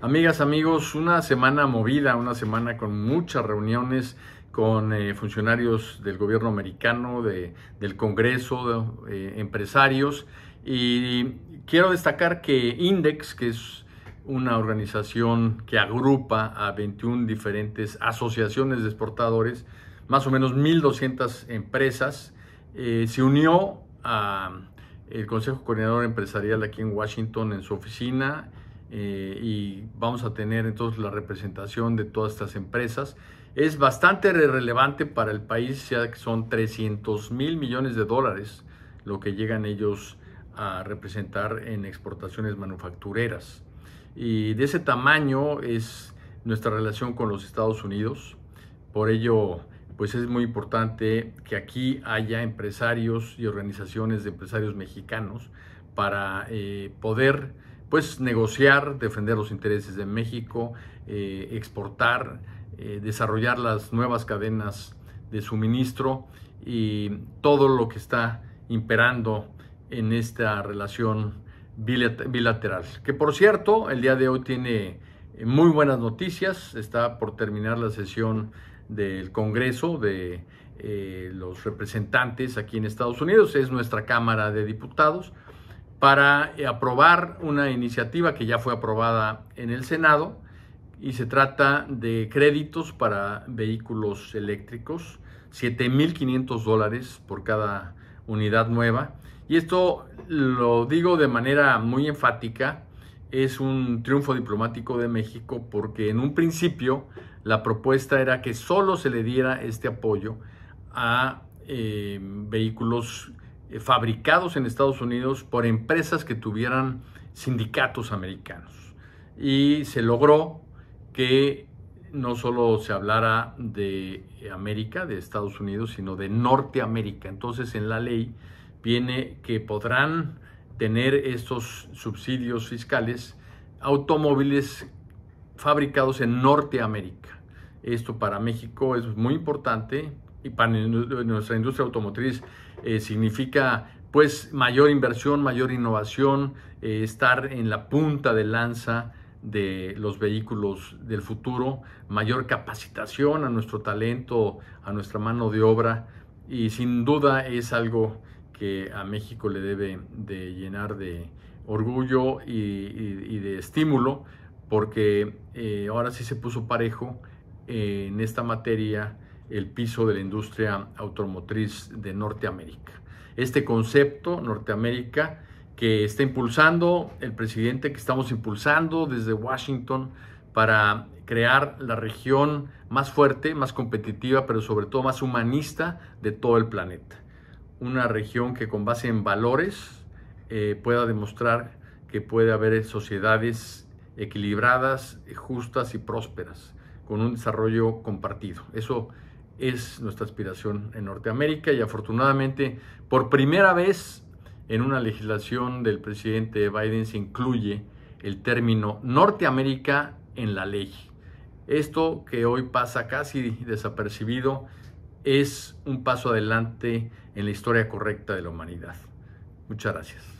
Amigas, amigos, una semana movida, una semana con muchas reuniones con eh, funcionarios del gobierno americano, de, del Congreso, eh, empresarios. Y quiero destacar que INDEX, que es una organización que agrupa a 21 diferentes asociaciones de exportadores, más o menos 1.200 empresas, eh, se unió al Consejo Coordinador Empresarial aquí en Washington en su oficina eh, y vamos a tener entonces la representación de todas estas empresas. Es bastante relevante para el país, ya que son 300 mil millones de dólares lo que llegan ellos a representar en exportaciones manufactureras. Y de ese tamaño es nuestra relación con los Estados Unidos. Por ello, pues es muy importante que aquí haya empresarios y organizaciones de empresarios mexicanos para eh, poder pues negociar, defender los intereses de México, eh, exportar, eh, desarrollar las nuevas cadenas de suministro y todo lo que está imperando en esta relación bilateral. Que por cierto, el día de hoy tiene eh, muy buenas noticias. Está por terminar la sesión del Congreso de los representantes aquí en Estados Unidos. Es nuestra Cámara de Diputados para eh, aprobar una iniciativa que ya fue aprobada en el Senado y se trata de créditos para vehículos eléctricos, 7.500 dólares por cada unidad nueva. Y esto lo digo de manera muy enfática, es un triunfo diplomático de México porque en un principio la propuesta era que solo se le diera este apoyo a eh, vehículos eh, fabricados en Estados Unidos por empresas que tuvieran sindicatos americanos. Y se logró que no solo se hablara de América, de Estados Unidos, sino de Norteamérica. Entonces en la ley viene que podrán tener estos subsidios fiscales automóviles fabricados en Norteamérica. Esto para México es muy importante y para nuestra industria automotriz eh, significa pues mayor inversión, mayor innovación, eh, estar en la punta de lanza de los vehículos del futuro, mayor capacitación a nuestro talento, a nuestra mano de obra y sin duda es algo que a México le debe de llenar de orgullo y, de estímulo porque eh, ahora sí se puso parejo en esta materia el piso de la industria automotriz de Norteamérica. Este concepto, Norteamérica, que está impulsando el presidente, que estamos impulsando desde Washington para crear la región más fuerte, más competitiva, pero sobre todo más humanista de todo el planeta. Una región que con base en valores eh, pueda demostrar que puede haber sociedades equilibradas, justas y prósperas, con un desarrollo compartido. Eso es nuestra aspiración en Norteamérica y afortunadamente por primera vez en una legislación del presidente Biden se incluye el término Norteamérica en la ley. Esto que hoy pasa casi desapercibido es un paso adelante en la historia correcta de la humanidad. Muchas gracias.